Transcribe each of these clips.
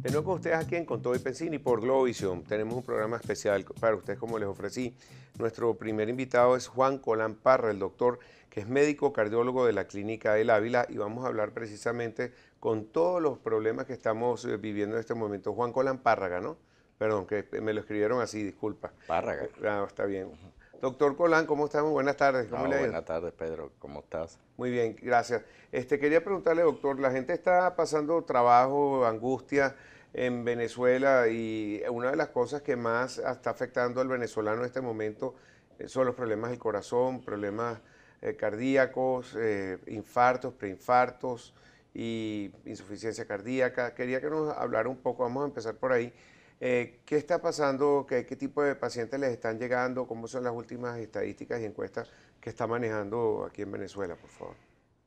De nuevo con ustedes aquí en Con Todo y Pensini por Globovisión. Tenemos un programa especial para ustedes como les ofrecí. Nuestro primer invitado es Juan Colán Parra, el doctor que es médico cardiólogo de la Clínica del Ávila y vamos a hablar precisamente con todos los problemas que estamos eh, viviendo en este momento. Juan Colán Párraga, ¿no? Perdón, que me lo escribieron así, disculpa. Párraga. Ah, está bien. Doctor Colán, ¿cómo estamos? Buenas tardes. Ah, buenas tardes, Pedro. ¿Cómo estás? Muy bien, gracias. Este, quería preguntarle, doctor, la gente está pasando trabajo, angustia en Venezuela y una de las cosas que más está afectando al venezolano en este momento eh, son los problemas del corazón, problemas eh, cardíacos, eh, infartos, preinfartos y insuficiencia cardíaca. Quería que nos hablara un poco, vamos a empezar por ahí, eh, ¿Qué está pasando? ¿Qué, tipo de pacientes les están llegando? ¿Cómo son las últimas estadísticas y encuestas que está manejando aquí en Venezuela, por favor?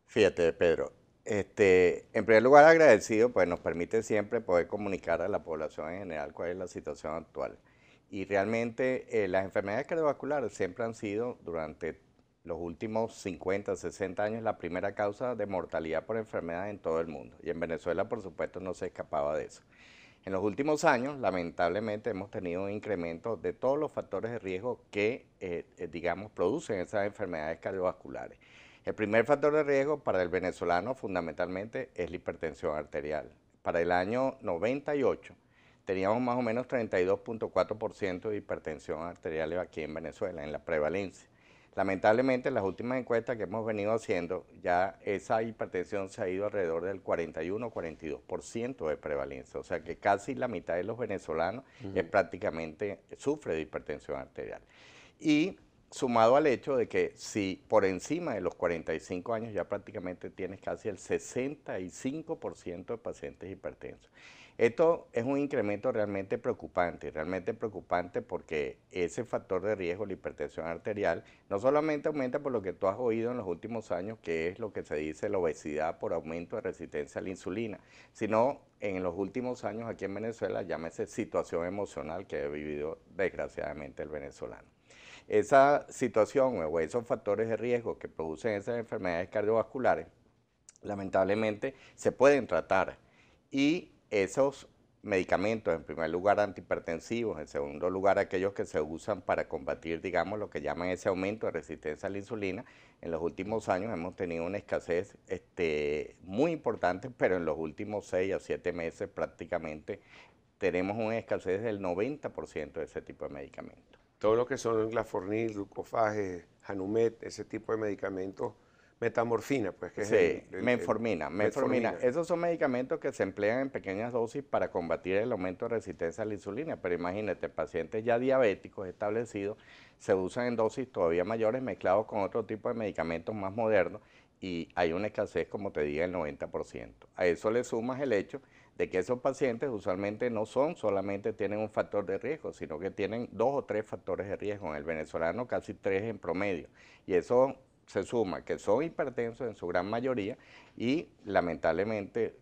Fíjate, Pedro, este, en primer lugar, agradecido, pues nos permite siempre poder comunicar a la población en general cuál es la situación actual. Y realmente eh, las enfermedades cardiovasculares siempre han sido durante los últimos 50, 60 años la primera causa de mortalidad por enfermedad en todo el mundo. Y en Venezuela, por supuesto, no se escapaba de eso. En los últimos años, lamentablemente, hemos tenido un incremento de todos los factores de riesgo que, eh, eh, digamos, producen esas enfermedades cardiovasculares. El primer factor de riesgo para el venezolano fundamentalmente es la hipertensión arterial. Para el año 98 teníamos más o menos 32.4% de hipertensión arterial aquí en Venezuela, en la prevalencia. Lamentablemente, en las últimas encuestas que hemos venido haciendo, ya esa hipertensión se ha ido alrededor del 41-42% de prevalencia, o sea que casi la mitad de los venezolanos es prácticamente sufre de hipertensión arterial. Y sumado al hecho de que si por encima de los 45 años ya prácticamente tienes casi el 65% de pacientes hipertensos. Esto es un incremento realmente preocupante, realmente preocupante porque ese factor de riesgo, la hipertensión arterial, no solamente aumenta por lo que tú has oído en los últimos años, que es lo que se dice la obesidad por aumento de resistencia a la insulina, sino en los últimos años aquí en Venezuela, llámese situación emocional que ha vivido desgraciadamente el venezolano esa situación o esos factores de riesgo que producen esas enfermedades cardiovasculares, lamentablemente se pueden tratar y esos medicamentos, en primer lugar antihipertensivos, en segundo lugar aquellos que se usan para combatir, digamos, lo que llaman ese aumento de resistencia a la insulina. En los últimos años hemos tenido una escasez este, muy importante, pero en los últimos seis o siete meses prácticamente tenemos una escasez del 90% de ese tipo de medicamentos todo lo que son glafornil, glucofaje, Hanumet, ese tipo de medicamentos, metamorfina, pues que es... Sí, menformina, menformina. Esos son medicamentos que se emplean en pequeñas dosis para combatir el aumento de resistencia a la insulina, pero imagínate, pacientes ya diabéticos establecidos se usan en dosis todavía mayores mezclados con otro tipo de medicamentos más modernos y hay una escasez, como te diga, del 90%. A eso le sumas el hecho de que esos pacientes usualmente no son solamente tienen un factor de riesgo, sino que tienen dos o tres factores de riesgo, en el venezolano casi tres en promedio. Y eso se suma, que son hipertensos en su gran mayoría y lamentablemente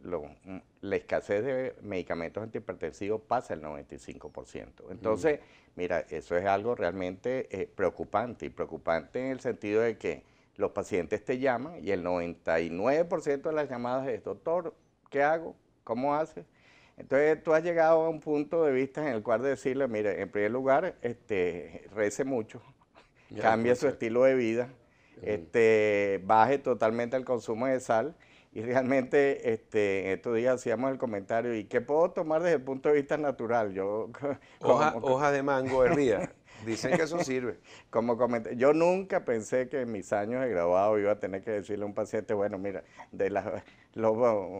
la escasez de medicamentos antihipertensivos pasa el 95%. Entonces, mira, eso es algo realmente eh, preocupante y preocupante en el sentido de que los pacientes te llaman y el 99% de las llamadas es, doctor, ¿qué hago? ¿Cómo haces? Entonces tú has llegado a un punto de vista en el cual decirle, mire, en primer lugar, este, rece mucho, cambia cambie su estilo de vida, este, baje totalmente el consumo de sal. Y realmente este, en estos días hacíamos el comentario, ¿y qué puedo tomar desde el punto de vista natural? Yo, hoja, de mango hervida. Dicen que eso sirve. Como comenté, yo nunca pensé que en mis años de graduado iba a tener que decirle a un paciente, bueno, mira, de las los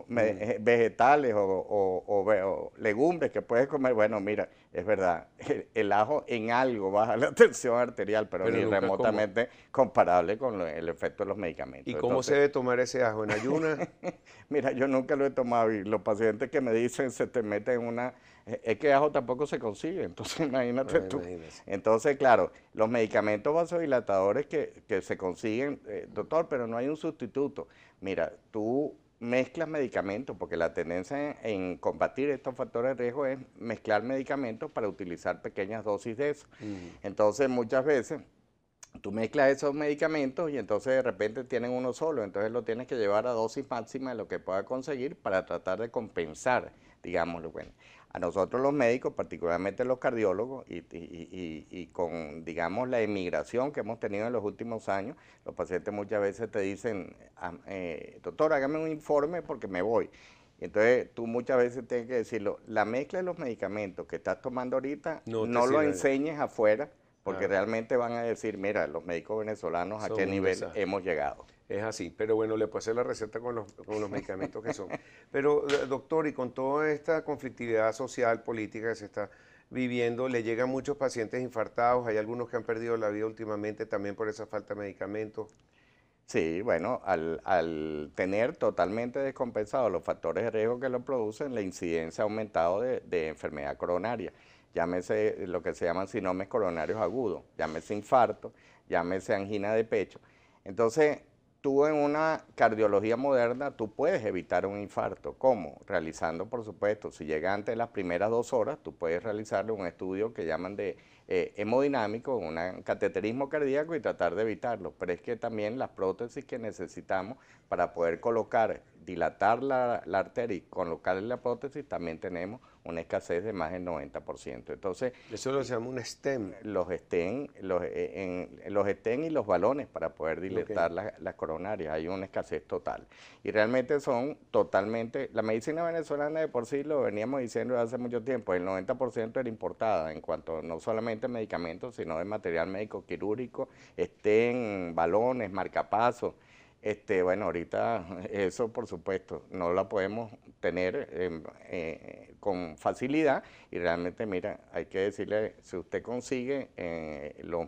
mm. eh, vegetales o, legumbres que puedes comer, bueno, mira, es verdad, el, ajo en algo baja la tensión arterial, pero, ni remotamente comparable con el efecto de los medicamentos. ¿Y cómo se debe tomar ese ajo? ¿En ayunas? mira, yo nunca lo he tomado y los pacientes que me dicen se te meten en una eh, es que ajo tampoco se consigue, entonces imagínate tú. Entonces, claro, los medicamentos vasodilatadores que, se consiguen, eh, doctor, pero no hay un sustituto. Mira, tú mezclas medicamentos, porque la tendencia en, combatir estos factores de riesgo es mezclar medicamentos para utilizar pequeñas dosis de eso. Mm. Entonces, muchas veces tú mezclas esos medicamentos y entonces de repente tienen uno solo, entonces lo tienes que llevar a dosis máxima de lo que pueda conseguir para tratar de compensar, digámoslo. Bueno, a nosotros los médicos, particularmente los cardiólogos, y, con, digamos, la emigración que hemos tenido en los últimos años, los pacientes muchas veces te dicen, eh, doctor, hágame un informe porque me voy. Entonces tú muchas veces tienes que decirlo, la mezcla de los medicamentos que estás tomando ahorita, no lo enseñes afuera porque realmente van a decir, mira, los médicos venezolanos a qué nivel hemos llegado. Es así, pero bueno, le hacer la receta con los, con los medicamentos que son. Pero, eh, doctor, y con toda esta conflictividad social, política que se está viviendo, le llegan muchos pacientes infartados, hay algunos que han perdido la vida últimamente también por esa falta de medicamentos. Sí, bueno, al, tener totalmente descompensado los factores de riesgo que lo producen, la incidencia ha aumentado de, de enfermedad coronaria, llámese lo que se llaman sinomes coronarios agudos, llámese infarto, llámese angina de pecho. Entonces, tú en una cardiología moderna, tú puedes evitar un infarto. ¿Cómo? Realizando, por supuesto, si llega antes de las primeras dos horas, tú puedes realizarle un estudio que llaman de eh, hemodinámico, un cateterismo cardíaco y tratar de evitarlo. Pero es que también las prótesis que necesitamos para poder colocar, dilatar la, arteria y colocarle la prótesis, también tenemos una escasez de más del 90%. Entonces, eso lo se llama un STEM. Los STEM, los, eh, en, los STEM y los balones para poder dilatar las, coronarias, hay una escasez total. Y realmente son totalmente, la medicina venezolana de por sí lo veníamos diciendo hace mucho tiempo, el 90% era importada en cuanto no solamente medicamentos, sino de material médico quirúrgico, STEM, balones, marcapasos. Este, bueno, ahorita eso por supuesto no la podemos tener em, eh, con facilidad y realmente mira, hay que decirle, si usted consigue eh, los,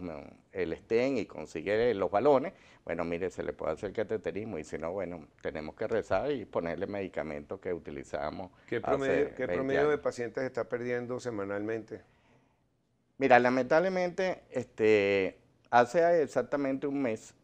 el estén y consigue los balones, bueno, mire, se le puede hacer cateterismo y si no, bueno, tenemos que rezar y ponerle medicamentos que utilizamos. ¿Qué promedio, de pacientes está perdiendo semanalmente? Mira, lamentablemente, este, hace exactamente un mes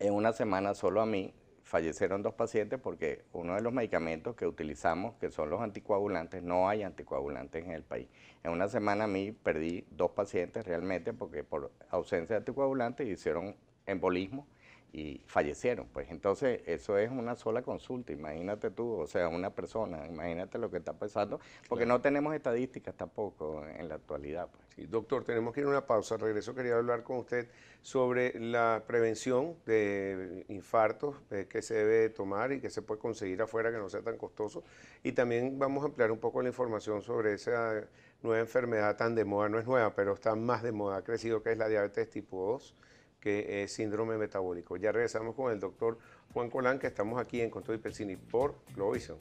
en una semana solo a mí fallecieron dos pacientes porque uno de los medicamentos que utilizamos, que son los anticoagulantes, no hay anticoagulantes en el país. En una semana a mí perdí dos pacientes realmente porque por ausencia de anticoagulantes hicieron embolismo y fallecieron. Pues entonces eso es una sola consulta, imagínate tú, o sea, una persona, imagínate lo que está pasando, porque no tenemos estadísticas tampoco en la actualidad. Pues. doctor, tenemos que ir a una pausa. regreso quería hablar con usted sobre la prevención de infartos eh, que se debe tomar y que se puede conseguir afuera que no sea tan costoso. Y también vamos a ampliar un poco la información sobre esa nueva enfermedad tan de moda, no es nueva, pero está más de moda, ha crecido, que es la diabetes tipo 2 que es síndrome metabólico. Ya regresamos con el doctor Juan Colán, que estamos aquí en Control y Pensini por cloison